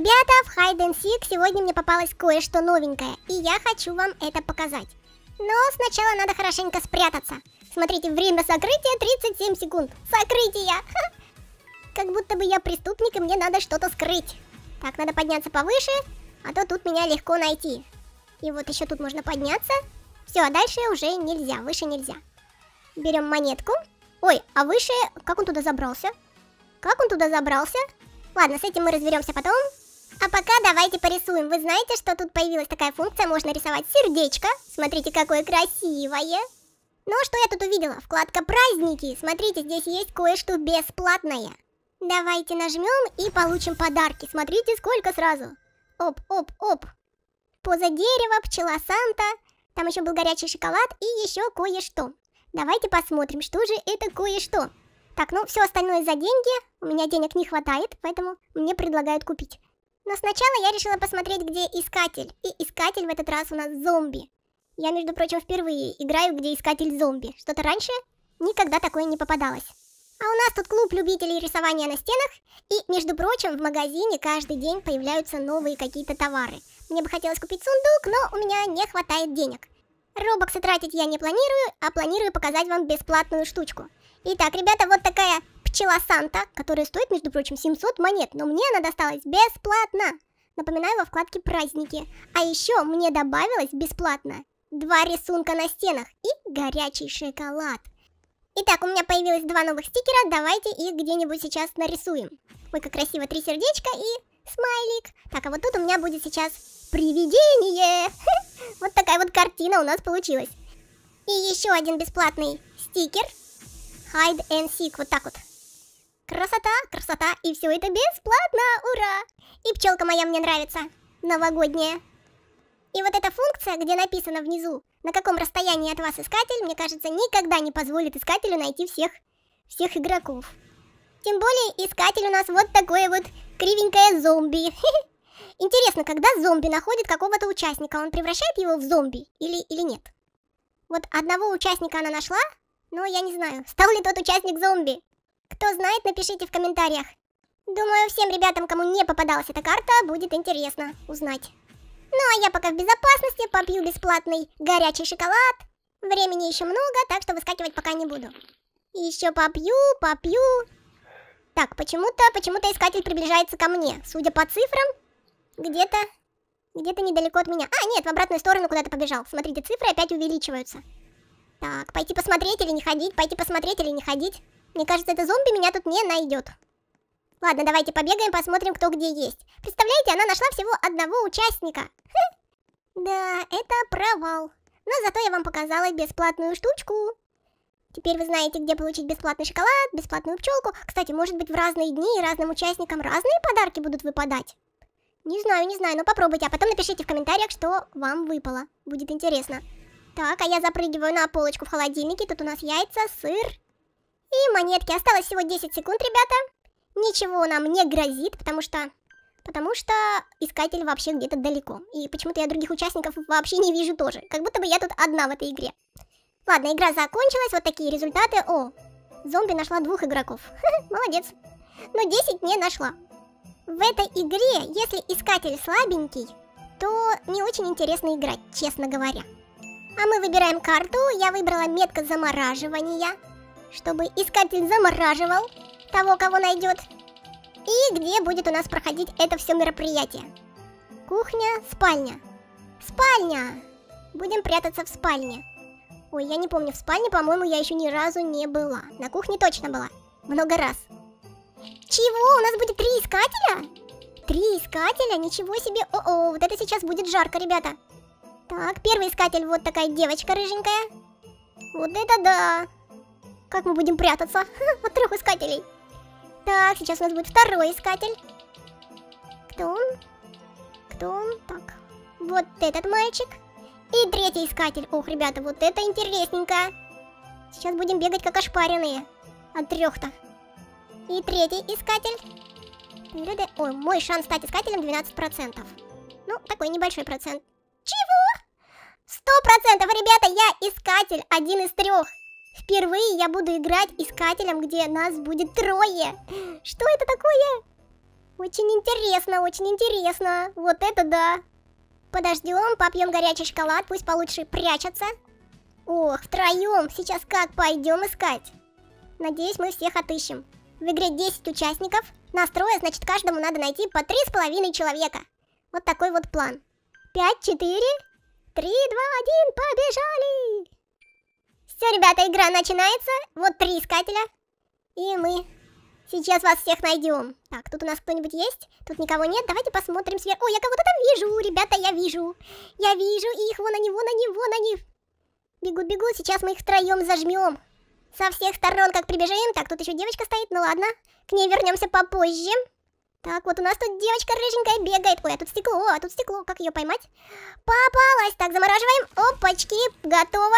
Ребята, в Hide and Seek сегодня мне попалось кое-что новенькое, и я хочу вам это показать. Но сначала надо хорошенько спрятаться. Смотрите, время сокрытия 37 секунд. Сокрытие! Как будто бы я преступник, и мне надо что-то скрыть. Так, надо подняться повыше, а то тут меня легко найти. И вот еще тут можно подняться. Все, а дальше уже нельзя, выше нельзя. Берем монетку. Ой, а выше... Как он туда забрался? Как он туда забрался? Ладно, с этим мы разберемся потом. А пока давайте порисуем. Вы знаете, что тут появилась такая функция? Можно рисовать сердечко. Смотрите, какое красивое. Ну, а что я тут увидела? Вкладка «Праздники». Смотрите, здесь есть кое-что бесплатное. Давайте нажмем и получим подарки. Смотрите, сколько сразу. Оп, оп, оп. Поза дерева, пчела Санта. Там еще был горячий шоколад и еще кое-что. Давайте посмотрим, что же это кое-что. Так, ну все остальное за деньги. У меня денег не хватает, поэтому мне предлагают купить. Но сначала я решила посмотреть, где искатель. И искатель в этот раз у нас зомби. Я, между прочим, впервые играю, где искатель зомби. Что-то раньше никогда такое не попадалось. А у нас тут клуб любителей рисования на стенах, и, между прочим, в магазине каждый день появляются новые какие-то товары. Мне бы хотелось купить сундук, но у меня не хватает денег. Робоксы тратить я не планирую, а планирую показать вам бесплатную штучку. Итак, ребята, вот такая пчела Санта, которая стоит, между прочим, 700 монет, но мне она досталась бесплатно. Напоминаю, во вкладке «Праздники». А еще мне добавилось бесплатно два рисунка на стенах и горячий шоколад. Итак, у меня появилось два новых стикера, давайте их где-нибудь сейчас нарисуем. Ой, как красиво, три сердечка и смайлик. Так, а вот тут у меня будет сейчас привидение. Вот такая вот картина у нас получилась. И еще один бесплатный стикер. Hide and Seek, вот так вот. Красота, красота, и все это бесплатно, ура! И пчелка моя мне нравится, новогодняя. И вот эта функция, где написано внизу, на каком расстоянии от вас искатель, мне кажется, никогда не позволит искателю найти всех, всех игроков. Тем более, искатель у нас вот такое вот кривенькое зомби. Интересно, когда зомби находит какого-то участника, он превращает его в зомби или, или нет? Вот одного участника она нашла, но я не знаю, стал ли тот участник зомби. Кто знает, напишите в комментариях. Думаю, всем ребятам, кому не попадалась эта карта, будет интересно узнать. Ну а я пока в безопасности, попью бесплатный горячий шоколад. Времени еще много, так что выскакивать пока не буду. Еще попью, попью. Так, почему-то, почему-то искатель приближается ко мне. Судя по цифрам, где-то, где-то недалеко от меня. А, нет, в обратную сторону куда-то побежал. Смотрите, цифры опять увеличиваются. Так, пойти посмотреть или не ходить, пойти посмотреть или не ходить. Мне кажется, это зомби меня тут не найдет. Ладно, давайте побегаем, посмотрим, кто где есть. Представляете, она нашла всего одного участника. Да, это провал. Но зато я вам показала бесплатную штучку. Теперь вы знаете, где получить бесплатный шоколад, бесплатную пчелку. Кстати, может быть, в разные дни и разным участникам разные подарки будут выпадать. Не знаю, не знаю, но попробуйте, а потом напишите в комментариях, что вам выпало. Будет интересно. Так, а я запрыгиваю на полочку в холодильнике. Тут у нас яйца, сыр и монетки. Осталось всего 10 секунд, ребята. Ничего нам не грозит, потому что... Потому что искатель вообще где-то далеко. И почему-то я других участников вообще не вижу тоже. Как будто бы я тут одна в этой игре. Ладно, игра закончилась. Вот такие результаты. О, зомби нашла двух игроков. Молодец. Но 10 не нашла. В этой игре, если искатель слабенький, то не очень интересно играть, честно говоря. А мы выбираем карту. Я выбрала метка замораживания чтобы искатель замораживал того, кого найдет, и где будет у нас проходить это все мероприятие. Кухня, спальня. Спальня! Будем прятаться в спальне. Ой, я не помню, в спальне, по-моему, я еще ни разу не была. На кухне точно была. Много раз. Чего? У нас будет три искателя? Три искателя? Ничего себе. О-о, вот это сейчас будет жарко, ребята. Так, первый искатель вот такая девочка рыженькая. Вот это да. Как мы будем прятаться от трех искателей? Так, сейчас у нас будет второй искатель. Кто он? Кто он? Так, вот этот мальчик. И третий искатель. Ох, ребята, вот это интересненько. Сейчас будем бегать как ошпаренные. От трех-то. И третий искатель. Ой, мой шанс стать искателем 12%. Ну, такой небольшой процент. Чего? 100%, ребята, я искатель, один из трех. Впервые я буду играть искателем, где нас будет трое. Что это такое? Очень интересно, очень интересно. Вот это да. Подождем, попьем горячий шоколад, пусть получше прячется. Ох, втроем, сейчас как пойдем искать? Надеюсь, мы всех отыщем. В игре 10 участников, настроя, значит, каждому надо найти по три с половиной человека. Вот такой вот план. 5, 4, 3, 2, 1, побежали! Все, ребята, игра начинается. Вот три искателя. И мы сейчас вас всех найдем. Так, тут у нас кто-нибудь есть? Тут никого нет. Давайте посмотрим сверху. О, я кого-то там вижу, ребята, я вижу. Я вижу их, вон они, вон они, вон они. Бегут, бегут. Сейчас мы их втроем зажмем. Со всех сторон как прибежим. Так, тут еще девочка стоит, ну ладно. К ней вернемся попозже. Так, вот у нас тут девочка рыженькая бегает. Ой, а тут стекло, а тут стекло. Как ее поймать? Попалась. Так, замораживаем. Опачки, готово.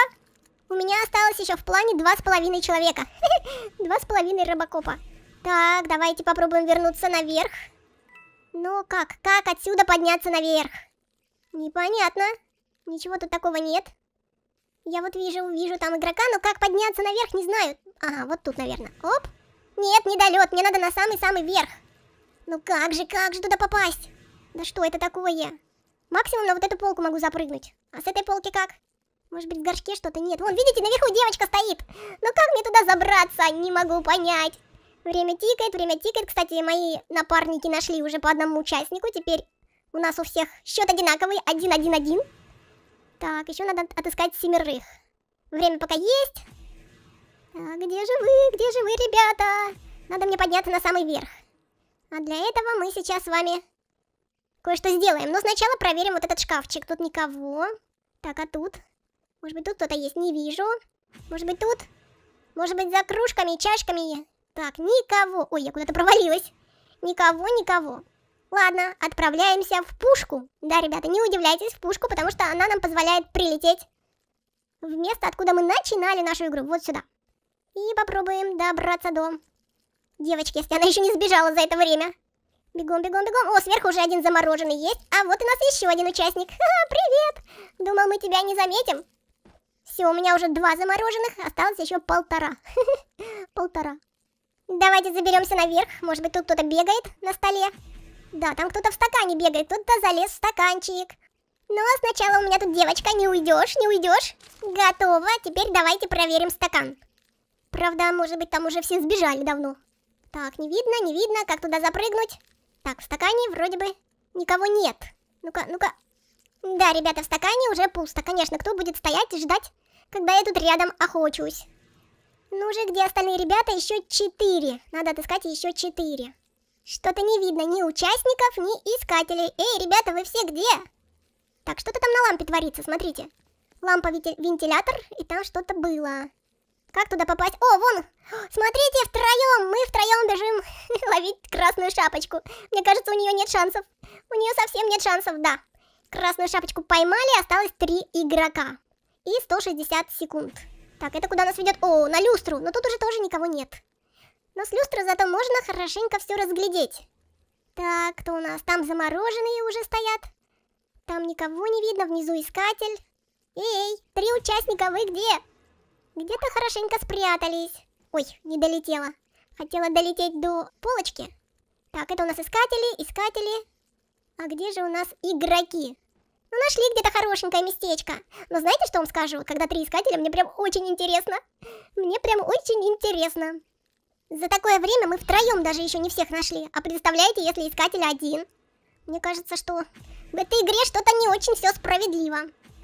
У меня осталось еще в плане два с половиной человека. Два с половиной рыбакопа. Так, давайте попробуем вернуться наверх. Но ну как? Как отсюда подняться наверх? Непонятно. Ничего тут такого нет. Я вот вижу, вижу там игрока, но как подняться наверх, не знаю. Ага, вот тут, наверное. Оп. Нет, не долет, мне надо на самый-самый верх. Ну как же, как же туда попасть? Да что это такое? Максимум на вот эту полку могу запрыгнуть. А с этой полки как? Может быть, в горшке что-то нет. Вон, видите, наверху девочка стоит. Но ну как мне туда забраться? Не могу понять. Время тикает, время тикает. Кстати, мои напарники нашли уже по одному участнику. Теперь у нас у всех счет одинаковый. 1-1-1. Так, еще надо отыскать семерых. Время пока есть. Так, где же вы? Где же вы, ребята? Надо мне подняться на самый верх. А для этого мы сейчас с вами кое-что сделаем. Но сначала проверим вот этот шкафчик. Тут никого. Так, а тут? Может быть, тут кто-то есть? Не вижу. Может быть, тут? Может быть, за кружками, чашками? Так, никого. Ой, я куда-то провалилась. Никого, никого. Ладно, отправляемся в пушку. Да, ребята, не удивляйтесь в пушку, потому что она нам позволяет прилететь в место, откуда мы начинали нашу игру. Вот сюда. И попробуем добраться до... Девочки, если она еще не сбежала за это время. Бегом, бегом, бегом. О, сверху уже один замороженный есть. А вот и нас еще один участник. Ха, привет! Думал, мы тебя не заметим. Все, у меня уже два замороженных, осталось еще полтора. Полтора. Давайте заберемся наверх. Может быть, тут кто-то бегает на столе. Да, там кто-то в стакане бегает. Кто-то залез в стаканчик. Но ну, а сначала у меня тут девочка. Не уйдешь, не уйдешь. Готово. Теперь давайте проверим стакан. Правда, может быть, там уже все сбежали давно. Так, не видно, не видно. Как туда запрыгнуть? Так, в стакане вроде бы никого нет. Ну-ка, ну-ка. Да, ребята, в стакане уже пусто. Конечно, кто будет стоять и ждать когда я тут рядом охочусь. Ну же, где остальные ребята? Еще четыре. Надо отыскать еще четыре. Что-то не видно ни участников, ни искателей. Эй, ребята, вы все где? Так, что-то там на лампе творится, смотрите. Лампа-вентилятор, и там что-то было. Как туда попасть? О, вон! Смотрите, втроем! Мы втроем бежим ловить красную шапочку. Мне кажется, у нее нет шансов. У нее совсем нет шансов, да. Красную шапочку поймали, осталось три игрока и 160 секунд. Так, это куда нас ведет? О, на люстру, но тут уже тоже никого нет. Но с люстры зато можно хорошенько все разглядеть. Так, кто у нас? Там замороженные уже стоят. Там никого не видно, внизу искатель. Эй, три участника, вы где? Где-то хорошенько спрятались. Ой, не долетела. Хотела долететь до полочки. Так, это у нас искатели, искатели. А где же у нас игроки? Ну, нашли где-то хорошенькое местечко. Но знаете, что вам скажу? Когда три искателя, мне прям очень интересно. Мне прям очень интересно. За такое время мы втроем даже еще не всех нашли. А представляете, если искатель один? Мне кажется, что в этой игре что-то не очень все справедливо.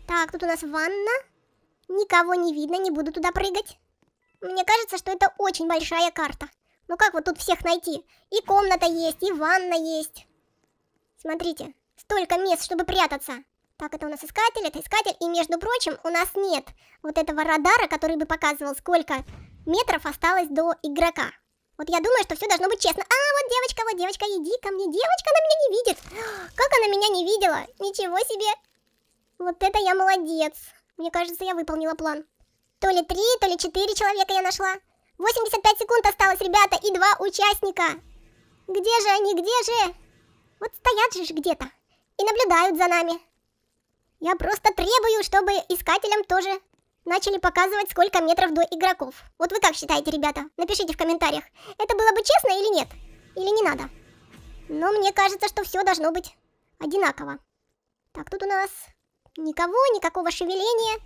Так, тут у нас ванна. Никого не видно, не буду туда прыгать. Мне кажется, что это очень большая карта. Ну как вот тут всех найти? И комната есть, и ванна есть. Смотрите, столько мест, чтобы прятаться. Так, это у нас искатель, это искатель. И, между прочим, у нас нет вот этого радара, который бы показывал, сколько метров осталось до игрока. Вот я думаю, что все должно быть честно. А, вот девочка, вот девочка, иди ко мне. Девочка, она меня не видит. Как она меня не видела? Ничего себе. Вот это я молодец. Мне кажется, я выполнила план. То ли три, то ли четыре человека я нашла. 85 секунд осталось, ребята, и два участника. Где же они, где же? Вот стоят же где-то и наблюдают за нами. Я просто требую, чтобы искателям тоже начали показывать, сколько метров до игроков. Вот вы как считаете, ребята? Напишите в комментариях, это было бы честно или нет? Или не надо? Но мне кажется, что все должно быть одинаково. Так, тут у нас никого, никакого шевеления.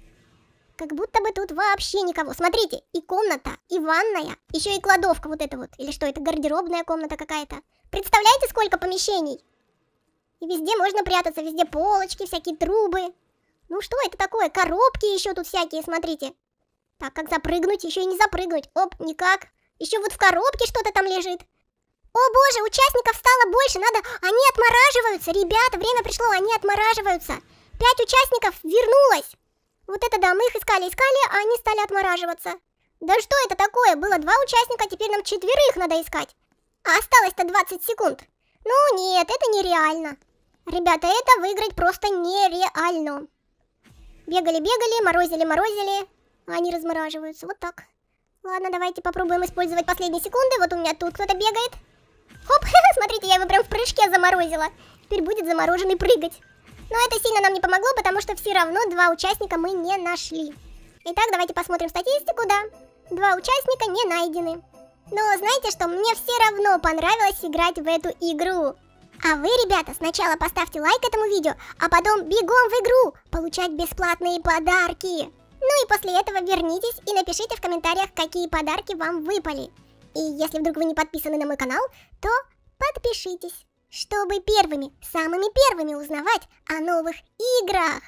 Как будто бы тут вообще никого. Смотрите, и комната, и ванная, еще и кладовка вот эта вот. Или что, это гардеробная комната какая-то. Представляете, сколько помещений? И везде можно прятаться, везде полочки, всякие трубы. Ну что это такое? Коробки еще тут всякие, смотрите. Так, как запрыгнуть? Еще и не запрыгнуть. Оп, никак. Еще вот в коробке что-то там лежит. О боже, участников стало больше, надо... Они отмораживаются, ребята, время пришло, они отмораживаются. Пять участников вернулось. Вот это да, мы их искали, искали, а они стали отмораживаться. Да что это такое? Было два участника, теперь нам четверых надо искать. А осталось-то 20 секунд. Ну нет, это нереально. Ребята, это выиграть просто нереально. Бегали-бегали, морозили-морозили, они размораживаются. Вот так. Ладно, давайте попробуем использовать последние секунды. Вот у меня тут кто-то бегает. Хоп, смотрите, я его прям в прыжке заморозила. Теперь будет замороженный прыгать. Но это сильно нам не помогло, потому что все равно два участника мы не нашли. Итак, давайте посмотрим статистику, да. Два участника не найдены. Но знаете что, мне все равно понравилось играть в эту игру. А вы, ребята, сначала поставьте лайк этому видео, а потом бегом в игру получать бесплатные подарки. Ну и после этого вернитесь и напишите в комментариях, какие подарки вам выпали. И если вдруг вы не подписаны на мой канал, то подпишитесь, чтобы первыми, самыми первыми узнавать о новых играх.